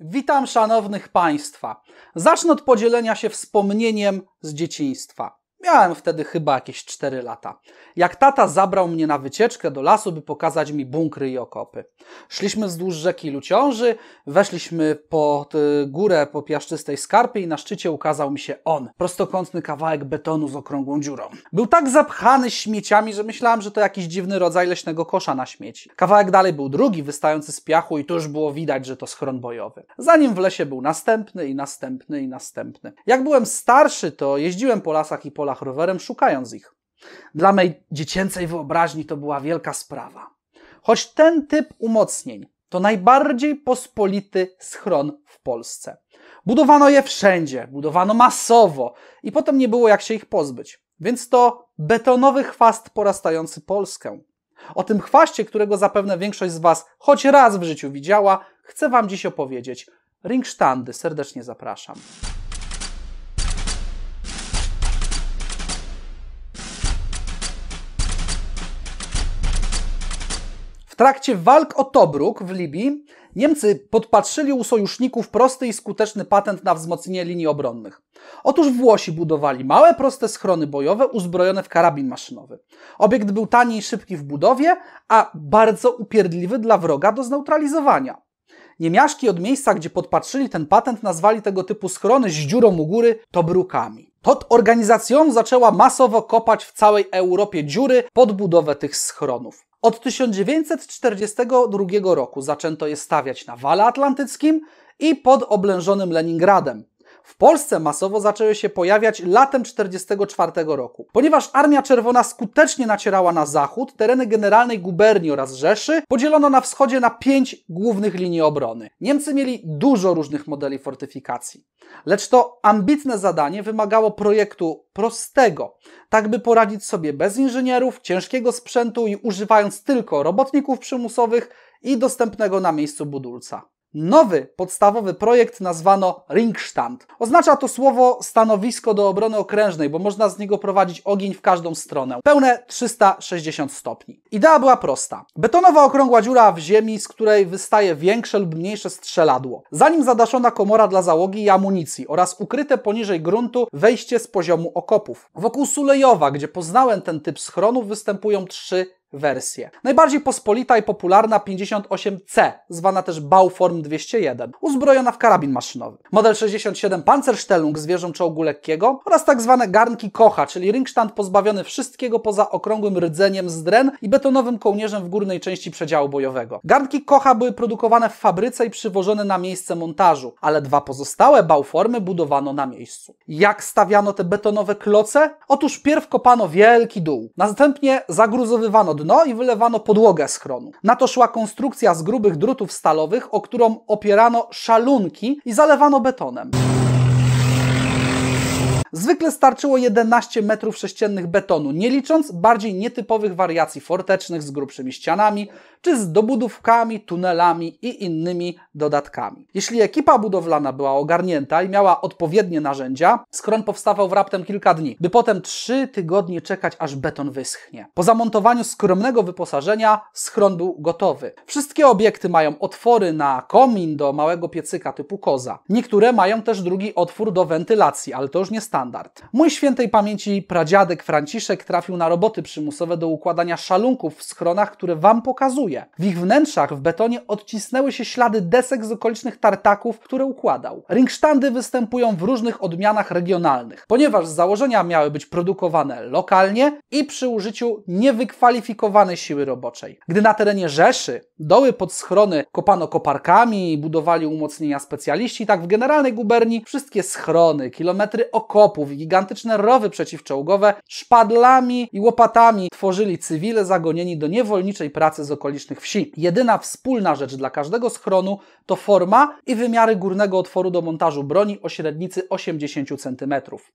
Witam szanownych Państwa. Zacznę od podzielenia się wspomnieniem z dzieciństwa. Miałem wtedy chyba jakieś 4 lata. Jak tata zabrał mnie na wycieczkę do lasu, by pokazać mi bunkry i okopy. Szliśmy wzdłuż rzeki Luciąży, weszliśmy pod y, górę po piaszczystej skarpie i na szczycie ukazał mi się on. Prostokątny kawałek betonu z okrągłą dziurą. Był tak zapchany śmieciami, że myślałem, że to jakiś dziwny rodzaj leśnego kosza na śmieci. Kawałek dalej był drugi, wystający z piachu i tu już było widać, że to schron bojowy. Zanim w lesie był następny i następny i następny. Jak byłem starszy, to jeździłem po lasach i po polach rowerem, szukając ich. Dla mej dziecięcej wyobraźni to była wielka sprawa. Choć ten typ umocnień to najbardziej pospolity schron w Polsce. Budowano je wszędzie, budowano masowo i potem nie było jak się ich pozbyć. Więc to betonowy chwast porastający Polskę. O tym chwaście, którego zapewne większość z Was choć raz w życiu widziała, chcę Wam dziś opowiedzieć. Ringsztandy serdecznie zapraszam. trakcie walk o Tobruk w Libii Niemcy podpatrzyli u sojuszników prosty i skuteczny patent na wzmocnienie linii obronnych. Otóż Włosi budowali małe, proste schrony bojowe uzbrojone w karabin maszynowy. Obiekt był tani i szybki w budowie, a bardzo upierdliwy dla wroga do zneutralizowania. Niemiaszki od miejsca, gdzie podpatrzyli ten patent, nazwali tego typu schrony z dziurą u góry tobrukami. Tot organizacją zaczęła masowo kopać w całej Europie dziury pod budowę tych schronów. Od 1942 roku zaczęto je stawiać na Wale Atlantyckim i pod oblężonym Leningradem w Polsce masowo zaczęły się pojawiać latem 1944 roku. Ponieważ Armia Czerwona skutecznie nacierała na zachód, tereny generalnej guberni oraz Rzeszy podzielono na wschodzie na pięć głównych linii obrony. Niemcy mieli dużo różnych modeli fortyfikacji. Lecz to ambitne zadanie wymagało projektu prostego, tak by poradzić sobie bez inżynierów, ciężkiego sprzętu i używając tylko robotników przymusowych i dostępnego na miejscu budulca. Nowy podstawowy projekt nazwano Ringstand. Oznacza to słowo stanowisko do obrony okrężnej, bo można z niego prowadzić ogień w każdą stronę. Pełne 360 stopni. Idea była prosta. Betonowa okrągła dziura w ziemi, z której wystaje większe lub mniejsze strzeladło. Zanim zadaszona komora dla załogi i amunicji oraz ukryte poniżej gruntu wejście z poziomu okopów. Wokół Sulejowa, gdzie poznałem ten typ schronów, występują trzy wersję. Najbardziej pospolita i popularna 58C, zwana też Bauform 201, uzbrojona w karabin maszynowy. Model 67 Panzerstellung z wieżą czołgu lekkiego oraz tak zwane garnki kocha, czyli ringsztand pozbawiony wszystkiego poza okrągłym rdzeniem z dren i betonowym kołnierzem w górnej części przedziału bojowego. Garnki kocha były produkowane w fabryce i przywożone na miejsce montażu, ale dwa pozostałe Bauformy budowano na miejscu. Jak stawiano te betonowe kloce? Otóż pierw kopano wielki dół, następnie zagruzowywano dno i wylewano podłogę schronu. Na to szła konstrukcja z grubych drutów stalowych, o którą opierano szalunki i zalewano betonem. Zwykle starczyło 11 metrów sześciennych betonu, nie licząc bardziej nietypowych wariacji fortecznych z grubszymi ścianami, czy z dobudówkami, tunelami i innymi dodatkami. Jeśli ekipa budowlana była ogarnięta i miała odpowiednie narzędzia, skron powstawał w raptem kilka dni, by potem trzy tygodnie czekać, aż beton wyschnie. Po zamontowaniu skromnego wyposażenia schron był gotowy. Wszystkie obiekty mają otwory na komin do małego piecyka typu koza. Niektóre mają też drugi otwór do wentylacji, ale to już nie standard. Mój świętej pamięci pradziadek Franciszek trafił na roboty przymusowe do układania szalunków w schronach, które Wam pokazuję pracuje. W ich wnętrzach w betonie odcisnęły się ślady desek z okolicznych tartaków, które układał. Ringsztandy występują w różnych odmianach regionalnych, ponieważ z założenia miały być produkowane lokalnie i przy użyciu niewykwalifikowanej siły roboczej. Gdy na terenie Rzeszy doły pod schrony kopano koparkami i budowali umocnienia specjaliści, tak w generalnej guberni wszystkie schrony, kilometry okopów i gigantyczne rowy przeciwczołgowe szpadlami i łopatami tworzyli cywile zagonieni do niewolniczej pracy z okolicznych okolicznych wsi. Jedyna wspólna rzecz dla każdego schronu to forma i wymiary górnego otworu do montażu broni o średnicy 80 cm.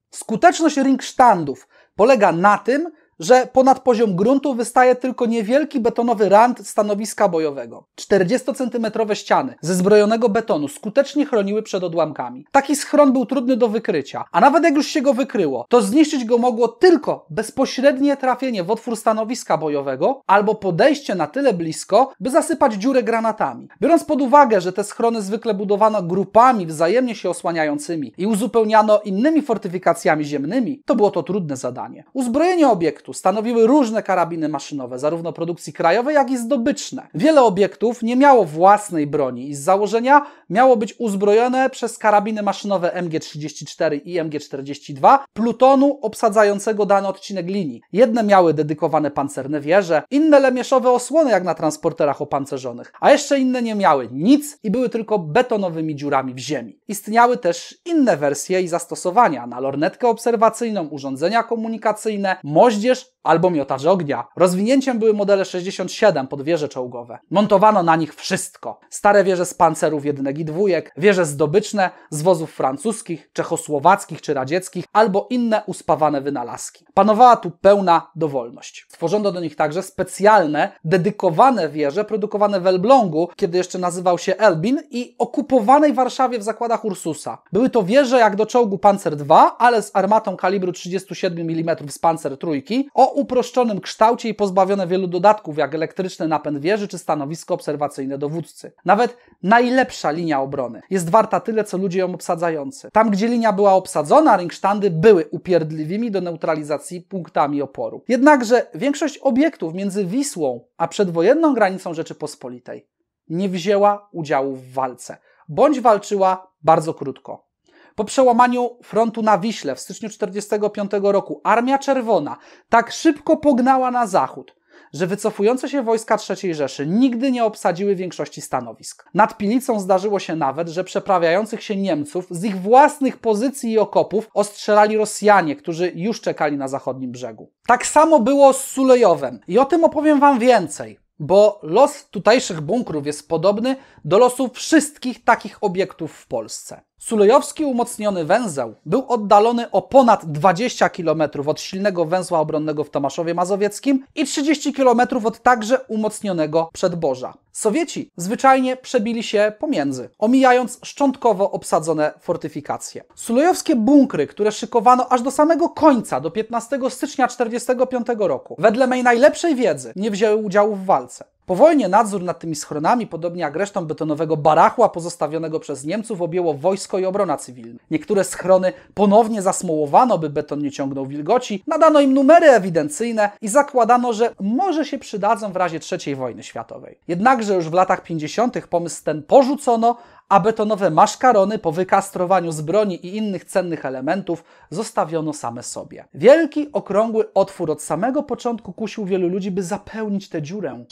Skuteczność ringsztandów polega na tym, że ponad poziom gruntu wystaje tylko niewielki betonowy rand stanowiska bojowego. 40-centymetrowe ściany ze zbrojonego betonu skutecznie chroniły przed odłamkami. Taki schron był trudny do wykrycia, a nawet jak już się go wykryło, to zniszczyć go mogło tylko bezpośrednie trafienie w otwór stanowiska bojowego albo podejście na tyle blisko, by zasypać dziurę granatami. Biorąc pod uwagę, że te schrony zwykle budowano grupami wzajemnie się osłaniającymi i uzupełniano innymi fortyfikacjami ziemnymi, to było to trudne zadanie. Uzbrojenie obiektu obiektu stanowiły różne karabiny maszynowe, zarówno produkcji krajowej, jak i zdobyczne. Wiele obiektów nie miało własnej broni i z założenia miało być uzbrojone przez karabiny maszynowe MG-34 i MG-42 plutonu obsadzającego dany odcinek linii. Jedne miały dedykowane pancerne wieże, inne lemieszowe osłony jak na transporterach opancerzonych, a jeszcze inne nie miały nic i były tylko betonowymi dziurami w ziemi. Istniały też inne wersje i zastosowania na lornetkę obserwacyjną, urządzenia komunikacyjne, moździe Adiós. albo miotacz ognia. Rozwinięciem były modele 67 pod wieże czołgowe. Montowano na nich wszystko. Stare wieże z pancerów jednego i dwójek, wieże zdobyczne z wozów francuskich, czechosłowackich czy radzieckich, albo inne uspawane wynalazki. Panowała tu pełna dowolność. Stworzono do nich także specjalne, dedykowane wieże produkowane w Elblągu, kiedy jeszcze nazywał się Elbin i okupowanej Warszawie w zakładach Ursusa. Były to wieże jak do czołgu Panzer II, ale z armatą kalibru 37 mm z pancer trójki. o uproszczonym kształcie i pozbawione wielu dodatków, jak elektryczny napęd wieży czy stanowisko obserwacyjne dowódcy. Nawet najlepsza linia obrony jest warta tyle, co ludzie ją obsadzający. Tam, gdzie linia była obsadzona, ringsztandy były upierdliwymi do neutralizacji punktami oporu. Jednakże większość obiektów między Wisłą a przedwojenną granicą Rzeczypospolitej nie wzięła udziału w walce, bądź walczyła bardzo krótko. Po przełamaniu frontu na Wiśle w styczniu 1945 roku Armia Czerwona tak szybko pognała na zachód, że wycofujące się wojska III Rzeszy nigdy nie obsadziły większości stanowisk. Nad Pilicą zdarzyło się nawet, że przeprawiających się Niemców z ich własnych pozycji i okopów ostrzelali Rosjanie, którzy już czekali na zachodnim brzegu. Tak samo było z Sulejowem i o tym opowiem Wam więcej. Bo los tutejszych bunkrów jest podobny do losu wszystkich takich obiektów w Polsce. Sulejowski umocniony węzeł był oddalony o ponad 20 km od silnego węzła obronnego w Tomaszowie Mazowieckim i 30 km od także umocnionego przedboża. Sowieci zwyczajnie przebili się pomiędzy, omijając szczątkowo obsadzone fortyfikacje. Sulejowskie bunkry, które szykowano aż do samego końca, do 15 stycznia 1945 roku, wedle mej najlepszej wiedzy, nie wzięły udziału w walce. Po wojnie nadzór nad tymi schronami, podobnie jak resztą betonowego barachła pozostawionego przez Niemców, objęło wojsko i obrona cywilna. Niektóre schrony ponownie zasmołowano, by beton nie ciągnął wilgoci, nadano im numery ewidencyjne i zakładano, że może się przydadzą w razie III wojny światowej. Jednakże już w latach 50. pomysł ten porzucono, a betonowe maszkarony po wykastrowaniu z broni i innych cennych elementów zostawiono same sobie. Wielki, okrągły otwór od samego początku kusił wielu ludzi, by zapełnić tę dziurę.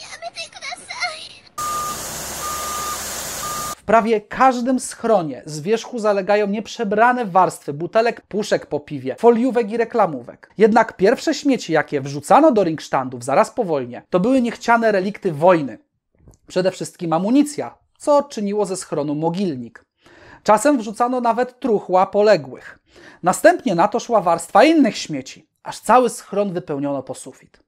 W prawie każdym schronie z wierzchu zalegają nieprzebrane warstwy butelek, puszek po piwie, foliówek i reklamówek. Jednak pierwsze śmieci, jakie wrzucano do ringsztandów zaraz po wojnie, to były niechciane relikty wojny. Przede wszystkim amunicja, co czyniło ze schronu mogilnik. Czasem wrzucano nawet truchła poległych. Następnie na to szła warstwa innych śmieci, aż cały schron wypełniono po sufit.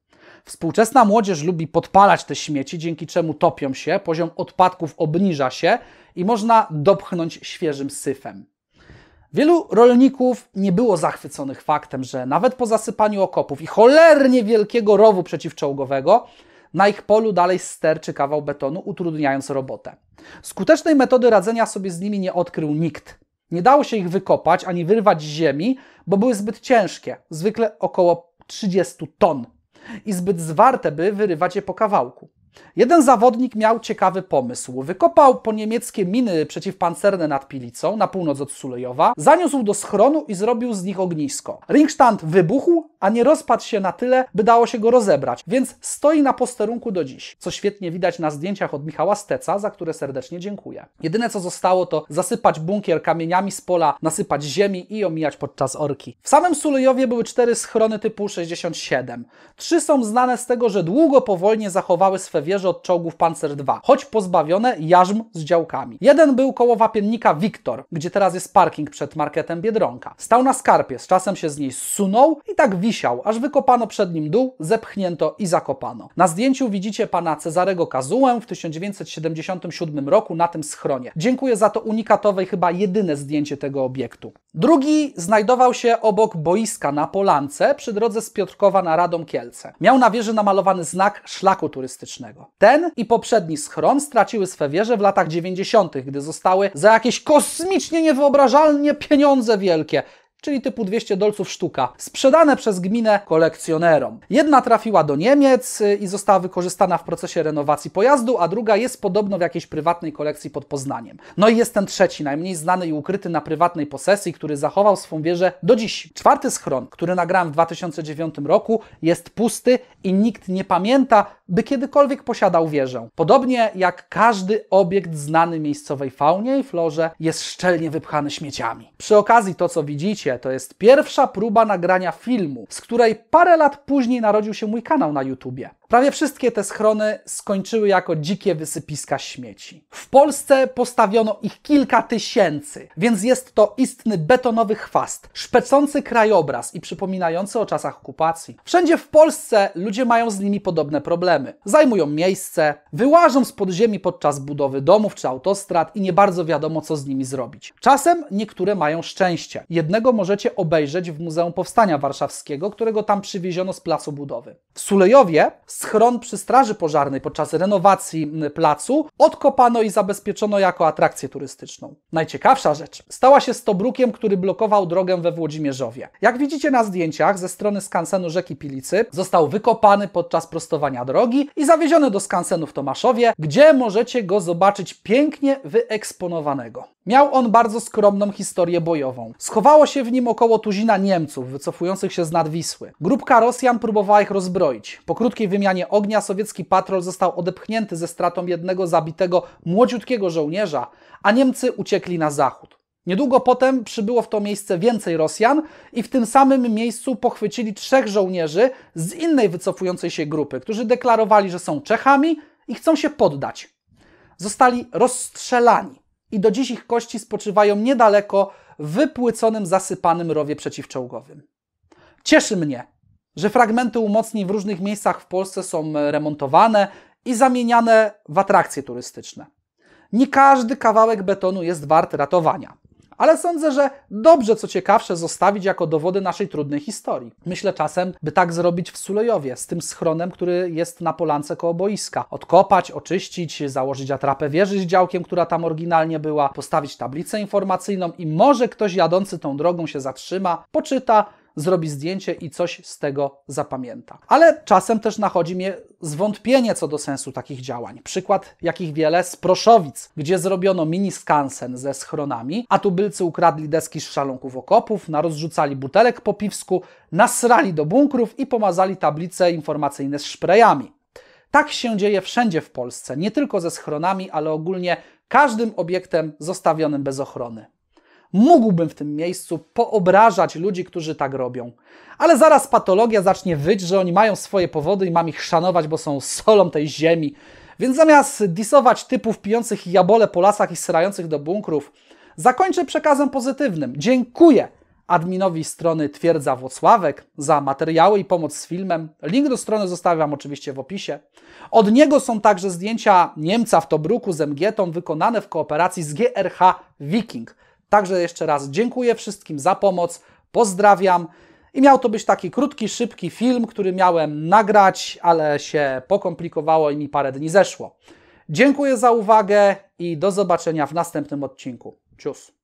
Współczesna młodzież lubi podpalać te śmieci, dzięki czemu topią się, poziom odpadków obniża się i można dopchnąć świeżym syfem. Wielu rolników nie było zachwyconych faktem, że nawet po zasypaniu okopów i cholernie wielkiego rowu przeciwczołgowego na ich polu dalej sterczy kawał betonu, utrudniając robotę. Skutecznej metody radzenia sobie z nimi nie odkrył nikt. Nie dało się ich wykopać ani wyrwać z ziemi, bo były zbyt ciężkie, zwykle około 30 ton, i zbyt zwarte, by wyrywać je po kawałku. Jeden zawodnik miał ciekawy pomysł. Wykopał po niemieckie miny przeciwpancerne nad Pilicą, na północ od Sulejowa, zaniósł do schronu i zrobił z nich ognisko. Ringstand wybuchł, a nie rozpadł się na tyle, by dało się go rozebrać, więc stoi na posterunku do dziś, co świetnie widać na zdjęciach od Michała Steca, za które serdecznie dziękuję. Jedyne co zostało to zasypać bunkier kamieniami z pola, nasypać ziemi i omijać podczas orki. W samym Sulejowie były cztery schrony typu 67. Trzy są znane z tego, że długo powolnie zachowały swe wieże od czołgów Panzer II, choć pozbawione jarzm z działkami. Jeden był koło wapiennika Wiktor, gdzie teraz jest parking przed marketem Biedronka. Stał na skarpie, z czasem się z niej zsunął i tak wisiał, aż wykopano przed nim dół, zepchnięto i zakopano. Na zdjęciu widzicie pana Cezarego Kazułę w 1977 roku na tym schronie. Dziękuję za to unikatowe i chyba jedyne zdjęcie tego obiektu. Drugi znajdował się obok boiska na Polance przy drodze z Piotrkowa na Radom Kielce. Miał na wieży namalowany znak szlaku turystycznego. Ten i poprzedni schron straciły swe wieże w latach 90., gdy zostały za jakieś kosmicznie niewyobrażalnie pieniądze wielkie czyli typu 200 dolców sztuka, sprzedane przez gminę kolekcjonerom. Jedna trafiła do Niemiec y, i została wykorzystana w procesie renowacji pojazdu, a druga jest podobno w jakiejś prywatnej kolekcji pod Poznaniem. No i jest ten trzeci, najmniej znany i ukryty na prywatnej posesji, który zachował swą wieżę do dziś. Czwarty schron, który nagrałem w 2009 roku, jest pusty i nikt nie pamięta, by kiedykolwiek posiadał wieżę. Podobnie jak każdy obiekt znany miejscowej faunie i florze jest szczelnie wypchany śmieciami. Przy okazji to, co widzicie, to jest pierwsza próba nagrania filmu, z której parę lat później narodził się mój kanał na YouTubie. Prawie wszystkie te schrony skończyły jako dzikie wysypiska śmieci. W Polsce postawiono ich kilka tysięcy, więc jest to istny betonowy chwast, szpecący krajobraz i przypominający o czasach okupacji. Wszędzie w Polsce ludzie mają z nimi podobne problemy. Zajmują miejsce, wyłażą z podziemi podczas budowy domów czy autostrad i nie bardzo wiadomo, co z nimi zrobić. Czasem niektóre mają szczęście. Jednego możecie obejrzeć w Muzeum Powstania Warszawskiego, którego tam przywieziono z placu budowy. W Sulejowie schron przy straży pożarnej podczas renowacji placu odkopano i zabezpieczono jako atrakcję turystyczną. Najciekawsza rzecz stała się stobrukiem, który blokował drogę we Włodzimierzowie. Jak widzicie na zdjęciach ze strony skansenu rzeki Pilicy, został wykopany podczas prostowania drogi i zawieziony do skansenu w Tomaszowie, gdzie możecie go zobaczyć pięknie wyeksponowanego. Miał on bardzo skromną historię bojową. Schowało się w nim około tuzina Niemców wycofujących się z nadwisły. Grupka Rosjan próbowała ich rozbroić. Po krótkiej wymianie ognia sowiecki patrol został odepchnięty ze stratą jednego zabitego młodziutkiego żołnierza, a Niemcy uciekli na zachód. Niedługo potem przybyło w to miejsce więcej Rosjan i w tym samym miejscu pochwycili trzech żołnierzy z innej wycofującej się grupy, którzy deklarowali, że są Czechami i chcą się poddać. Zostali rozstrzelani i do dziś ich kości spoczywają niedaleko w wypłyconym, zasypanym rowie przeciwczołgowym. Cieszy mnie, że fragmenty umocnień w różnych miejscach w Polsce są e, remontowane i zamieniane w atrakcje turystyczne. Nie każdy kawałek betonu jest wart ratowania ale sądzę, że dobrze, co ciekawsze, zostawić jako dowody naszej trudnej historii. Myślę czasem, by tak zrobić w Sulejowie, z tym schronem, który jest na polance koło boiska. Odkopać, oczyścić, założyć atrapę wieży z działkiem, która tam oryginalnie była, postawić tablicę informacyjną i może ktoś jadący tą drogą się zatrzyma, poczyta, zrobi zdjęcie i coś z tego zapamięta. Ale czasem też nachodzi mnie zwątpienie co do sensu takich działań. Przykład, jakich wiele, z Proszowic, gdzie zrobiono mini skansen ze schronami, a tubylcy ukradli deski z szalonków okopów, narozrzucali butelek po piwsku, nasrali do bunkrów i pomazali tablice informacyjne z szprejami. Tak się dzieje wszędzie w Polsce, nie tylko ze schronami, ale ogólnie każdym obiektem zostawionym bez ochrony mógłbym w tym miejscu poobrażać ludzi, którzy tak robią. Ale zaraz patologia zacznie wyć, że oni mają swoje powody i mam ich szanować, bo są solą tej ziemi. Więc zamiast disować typów pijących jabole po lasach i syrających do bunkrów, zakończę przekazem pozytywnym. Dziękuję adminowi strony Twierdza Włocławek za materiały i pomoc z filmem. Link do strony zostawiam oczywiście w opisie. Od niego są także zdjęcia Niemca w Tobruku z Mgietą wykonane w kooperacji z GRH Viking. Także jeszcze raz dziękuję wszystkim za pomoc, pozdrawiam. I miał to być taki krótki, szybki film, który miałem nagrać, ale się pokomplikowało i mi parę dni zeszło. Dziękuję za uwagę i do zobaczenia w następnym odcinku. Cius.